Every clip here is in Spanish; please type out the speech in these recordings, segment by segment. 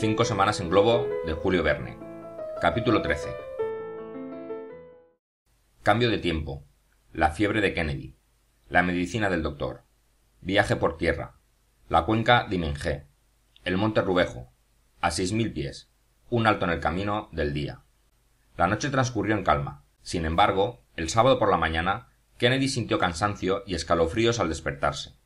Cinco semanas en globo de Julio Verne. Capítulo 13. Cambio de tiempo. La fiebre de Kennedy. La medicina del doctor. Viaje por tierra. La cuenca de El monte Rubejo. A seis mil pies. Un alto en el camino del día. La noche transcurrió en calma. Sin embargo, el sábado por la mañana, Kennedy sintió cansancio y escalofríos al despertarse.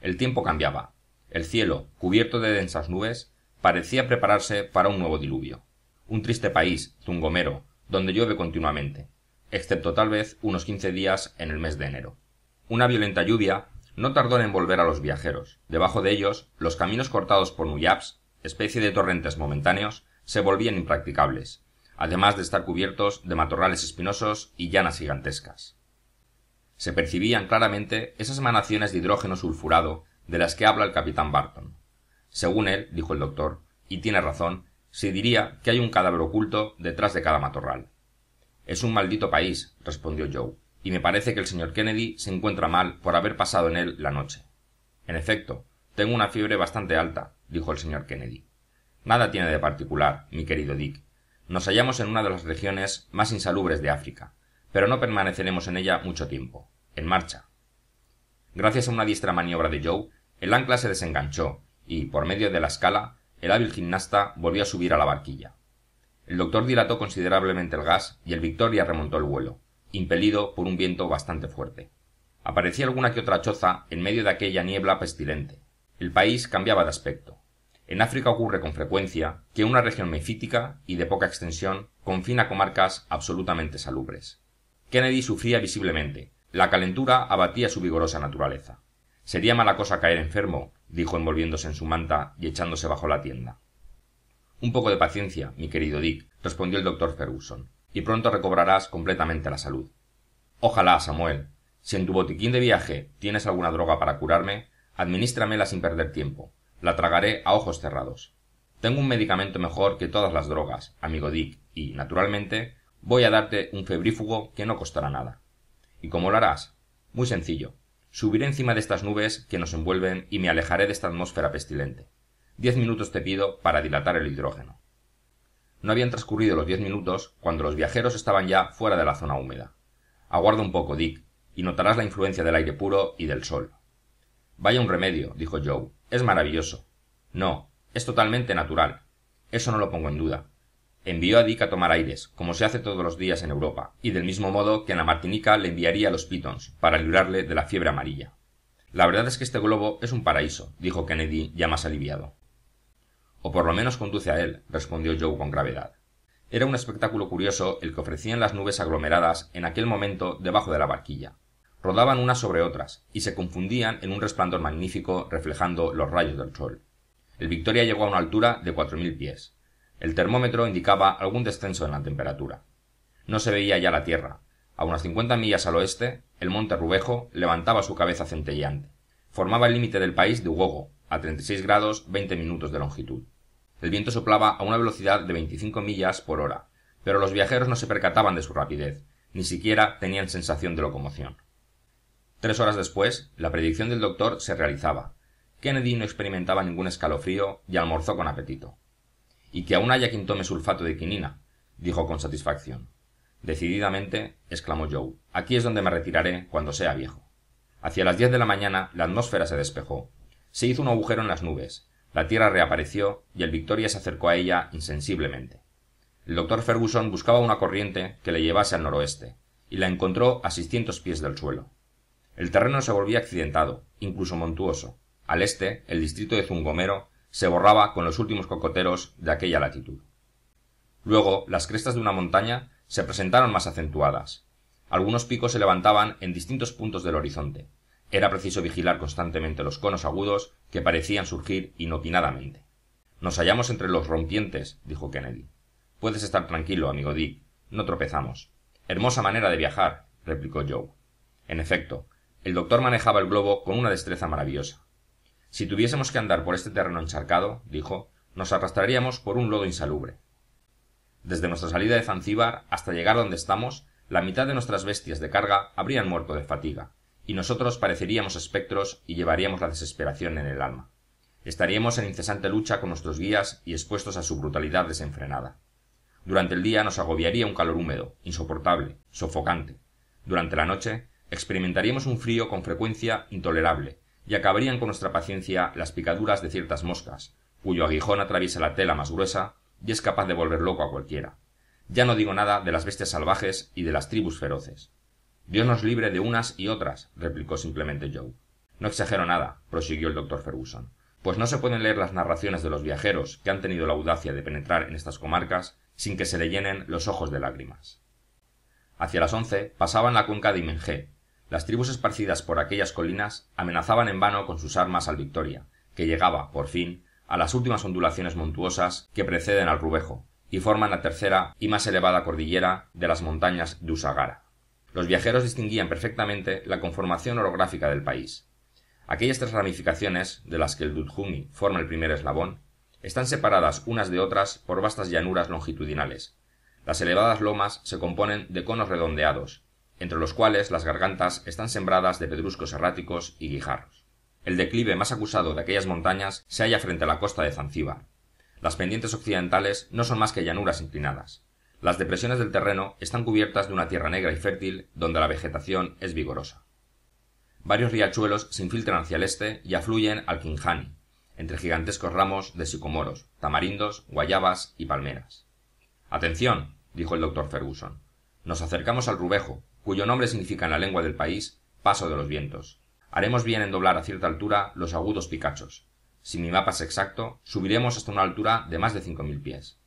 El tiempo cambiaba. El cielo, cubierto de densas nubes, parecía prepararse para un nuevo diluvio. Un triste país, zungomero, donde llueve continuamente, excepto tal vez unos quince días en el mes de enero. Una violenta lluvia no tardó en envolver a los viajeros. Debajo de ellos, los caminos cortados por Nuyaps, especie de torrentes momentáneos, se volvían impracticables, además de estar cubiertos de matorrales espinosos y llanas gigantescas. Se percibían claramente esas emanaciones de hidrógeno sulfurado de las que habla el capitán Barton según él, dijo el doctor, y tiene razón, se diría que hay un cadáver oculto detrás de cada matorral. Es un maldito país, respondió Joe, y me parece que el señor Kennedy se encuentra mal por haber pasado en él la noche. En efecto, tengo una fiebre bastante alta, dijo el señor Kennedy. Nada tiene de particular, mi querido Dick. Nos hallamos en una de las regiones más insalubres de África, pero no permaneceremos en ella mucho tiempo. En marcha. Gracias a una diestra maniobra de Joe, el ancla se desenganchó y, por medio de la escala, el hábil gimnasta volvió a subir a la barquilla. El doctor dilató considerablemente el gas y el Victoria remontó el vuelo, impelido por un viento bastante fuerte. Aparecía alguna que otra choza en medio de aquella niebla pestilente. El país cambiaba de aspecto. En África ocurre con frecuencia que una región mefítica y de poca extensión confina comarcas absolutamente salubres. Kennedy sufría visiblemente. La calentura abatía su vigorosa naturaleza. Sería mala cosa caer enfermo dijo envolviéndose en su manta y echándose bajo la tienda un poco de paciencia mi querido dick respondió el doctor Ferguson y pronto recobrarás completamente la salud ojalá samuel si en tu botiquín de viaje tienes alguna droga para curarme administramela sin perder tiempo la tragaré a ojos cerrados tengo un medicamento mejor que todas las drogas amigo dick y naturalmente voy a darte un febrífugo que no costará nada y cómo lo harás muy sencillo subiré encima de estas nubes que nos envuelven y me alejaré de esta atmósfera pestilente diez minutos te pido para dilatar el hidrógeno no habían transcurrido los diez minutos cuando los viajeros estaban ya fuera de la zona húmeda aguarda un poco dick y notarás la influencia del aire puro y del sol vaya un remedio dijo joe es maravilloso no es totalmente natural eso no lo pongo en duda envió a Dick a tomar aires, como se hace todos los días en Europa, y del mismo modo que en la Martinica le enviaría a los Pitons, para librarle de la fiebre amarilla. La verdad es que este globo es un paraíso, dijo Kennedy ya más aliviado. O por lo menos conduce a él, respondió Joe con gravedad. Era un espectáculo curioso el que ofrecían las nubes aglomeradas en aquel momento debajo de la barquilla. Rodaban unas sobre otras, y se confundían en un resplandor magnífico reflejando los rayos del sol. El Victoria llegó a una altura de cuatro mil pies, el termómetro indicaba algún descenso en la temperatura. No se veía ya la Tierra. A unas cincuenta millas al oeste, el monte Rubejo levantaba su cabeza centelleante. Formaba el límite del país de Ugogo, a seis grados veinte minutos de longitud. El viento soplaba a una velocidad de veinticinco millas por hora, pero los viajeros no se percataban de su rapidez, ni siquiera tenían sensación de locomoción. Tres horas después, la predicción del doctor se realizaba. Kennedy no experimentaba ningún escalofrío y almorzó con apetito y que aún haya quien tome sulfato de quinina, dijo con satisfacción. Decididamente, exclamó Joe, aquí es donde me retiraré cuando sea viejo. Hacia las diez de la mañana la atmósfera se despejó. Se hizo un agujero en las nubes, la tierra reapareció y el Victoria se acercó a ella insensiblemente. El doctor Ferguson buscaba una corriente que le llevase al noroeste, y la encontró a seiscientos pies del suelo. El terreno se volvía accidentado, incluso montuoso. Al este, el distrito de Zungomero se borraba con los últimos cocoteros de aquella latitud. Luego, las crestas de una montaña se presentaron más acentuadas. Algunos picos se levantaban en distintos puntos del horizonte. Era preciso vigilar constantemente los conos agudos que parecían surgir inopinadamente. Nos hallamos entre los rompientes, dijo Kennedy. Puedes estar tranquilo, amigo Dick. No tropezamos. Hermosa manera de viajar, replicó Joe. En efecto, el doctor manejaba el globo con una destreza maravillosa si tuviésemos que andar por este terreno encharcado dijo nos arrastraríamos por un lodo insalubre desde nuestra salida de zanzíbar hasta llegar donde estamos la mitad de nuestras bestias de carga habrían muerto de fatiga y nosotros pareceríamos espectros y llevaríamos la desesperación en el alma estaríamos en incesante lucha con nuestros guías y expuestos a su brutalidad desenfrenada durante el día nos agobiaría un calor húmedo insoportable sofocante durante la noche experimentaríamos un frío con frecuencia intolerable y acabarían con nuestra paciencia las picaduras de ciertas moscas, cuyo aguijón atraviesa la tela más gruesa y es capaz de volver loco a cualquiera. Ya no digo nada de las bestias salvajes y de las tribus feroces. Dios nos libre de unas y otras, replicó simplemente Joe. No exagero nada, prosiguió el doctor Ferguson, pues no se pueden leer las narraciones de los viajeros que han tenido la audacia de penetrar en estas comarcas sin que se le llenen los ojos de lágrimas. Hacia las once pasaban la cuenca de las tribus esparcidas por aquellas colinas amenazaban en vano con sus armas al Victoria, que llegaba, por fin, a las últimas ondulaciones montuosas que preceden al Rubejo y forman la tercera y más elevada cordillera de las montañas de Usagara. Los viajeros distinguían perfectamente la conformación orográfica del país. Aquellas tres ramificaciones, de las que el Dudjungi forma el primer eslabón, están separadas unas de otras por vastas llanuras longitudinales. Las elevadas lomas se componen de conos redondeados, entre los cuales las gargantas están sembradas de pedruscos erráticos y guijarros el declive más acusado de aquellas montañas se halla frente a la costa de zanzíbar las pendientes occidentales no son más que llanuras inclinadas las depresiones del terreno están cubiertas de una tierra negra y fértil donde la vegetación es vigorosa varios riachuelos se infiltran hacia el este y afluyen al quinjani entre gigantescos ramos de sicomoros tamarindos guayabas y palmeras atención dijo el doctor ferguson nos acercamos al rubejo cuyo nombre significa en la lengua del país paso de los vientos haremos bien en doblar a cierta altura los agudos picachos si mi mapa es exacto subiremos hasta una altura de más de cinco mil pies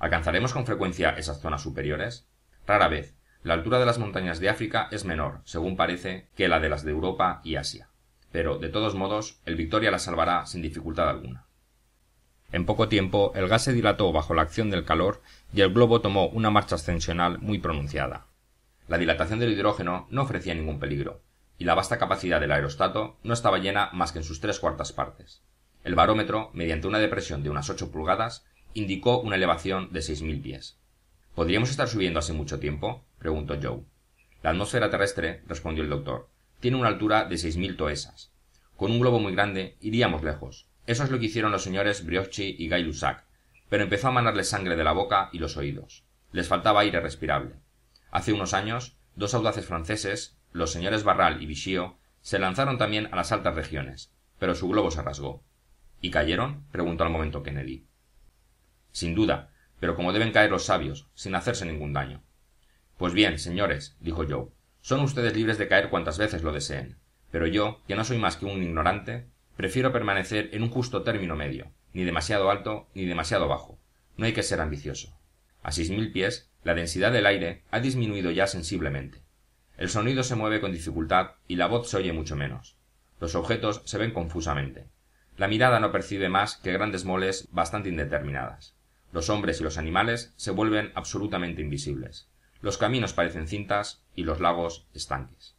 alcanzaremos con frecuencia esas zonas superiores rara vez la altura de las montañas de áfrica es menor según parece que la de las de europa y asia pero de todos modos el victoria la salvará sin dificultad alguna en poco tiempo el gas se dilató bajo la acción del calor y el globo tomó una marcha ascensional muy pronunciada la dilatación del hidrógeno no ofrecía ningún peligro, y la vasta capacidad del aerostato no estaba llena más que en sus tres cuartas partes. El barómetro, mediante una depresión de unas ocho pulgadas, indicó una elevación de seis mil pies. ¿Podríamos estar subiendo hace mucho tiempo? preguntó Joe. La atmósfera terrestre, respondió el doctor, tiene una altura de seis mil toesas. Con un globo muy grande iríamos lejos. Eso es lo que hicieron los señores Briochi y Gay Lussac, pero empezó a manarles sangre de la boca y los oídos. Les faltaba aire respirable hace unos años dos audaces franceses los señores barral y Vichio, se lanzaron también a las altas regiones pero su globo se rasgó y cayeron preguntó al momento kennedy sin duda pero como deben caer los sabios sin hacerse ningún daño pues bien señores dijo yo, son ustedes libres de caer cuantas veces lo deseen pero yo que no soy más que un ignorante prefiero permanecer en un justo término medio ni demasiado alto ni demasiado bajo no hay que ser ambicioso a seis mil pies la densidad del aire ha disminuido ya sensiblemente el sonido se mueve con dificultad y la voz se oye mucho menos los objetos se ven confusamente la mirada no percibe más que grandes moles bastante indeterminadas los hombres y los animales se vuelven absolutamente invisibles los caminos parecen cintas y los lagos estanques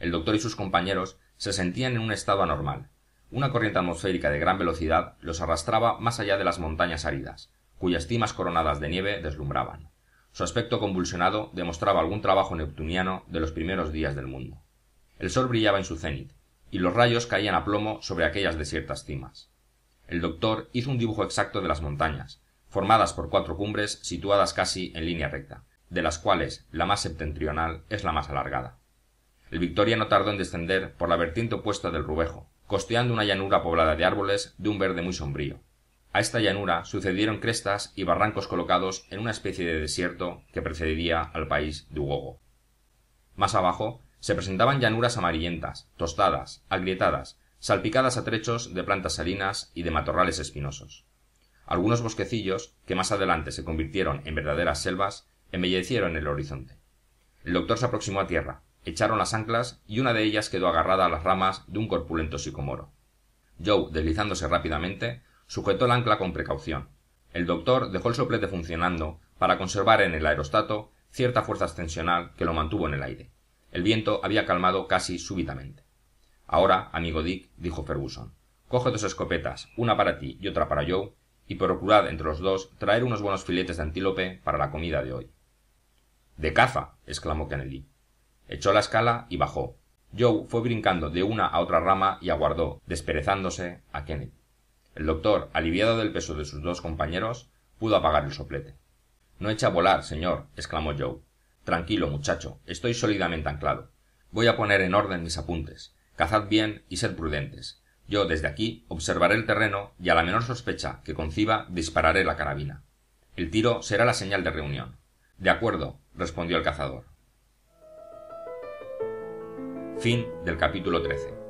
el doctor y sus compañeros se sentían en un estado anormal una corriente atmosférica de gran velocidad los arrastraba más allá de las montañas áridas cuyas cimas coronadas de nieve deslumbraban su aspecto convulsionado demostraba algún trabajo neptuniano de los primeros días del mundo el sol brillaba en su cénit, y los rayos caían a plomo sobre aquellas desiertas cimas el doctor hizo un dibujo exacto de las montañas formadas por cuatro cumbres situadas casi en línea recta de las cuales la más septentrional es la más alargada el victoria no tardó en descender por la vertiente opuesta del rubejo costeando una llanura poblada de árboles de un verde muy sombrío a esta llanura sucedieron crestas y barrancos colocados en una especie de desierto que precedería al país de ugogo más abajo se presentaban llanuras amarillentas tostadas agrietadas salpicadas a trechos de plantas salinas y de matorrales espinosos algunos bosquecillos que más adelante se convirtieron en verdaderas selvas embellecieron el horizonte el doctor se aproximó a tierra echaron las anclas y una de ellas quedó agarrada a las ramas de un corpulento sicomoro joe deslizándose rápidamente sujetó el ancla con precaución el doctor dejó el soplete funcionando para conservar en el aerostato cierta fuerza ascensional que lo mantuvo en el aire el viento había calmado casi súbitamente ahora amigo dick dijo Ferguson, coge dos escopetas una para ti y otra para joe y procurad entre los dos traer unos buenos filetes de antílope para la comida de hoy de caza exclamó kennedy echó la escala y bajó joe fue brincando de una a otra rama y aguardó desperezándose a kennedy el doctor aliviado del peso de sus dos compañeros pudo apagar el soplete no echa a volar señor exclamó joe tranquilo muchacho estoy sólidamente anclado voy a poner en orden mis apuntes cazad bien y sed prudentes yo desde aquí observaré el terreno y a la menor sospecha que conciba dispararé la carabina el tiro será la señal de reunión de acuerdo respondió el cazador fin del capítulo 13.